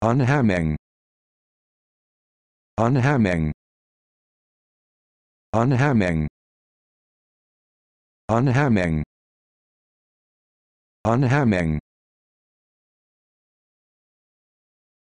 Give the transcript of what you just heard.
unhemming unhemming unhemming unhemming unhemming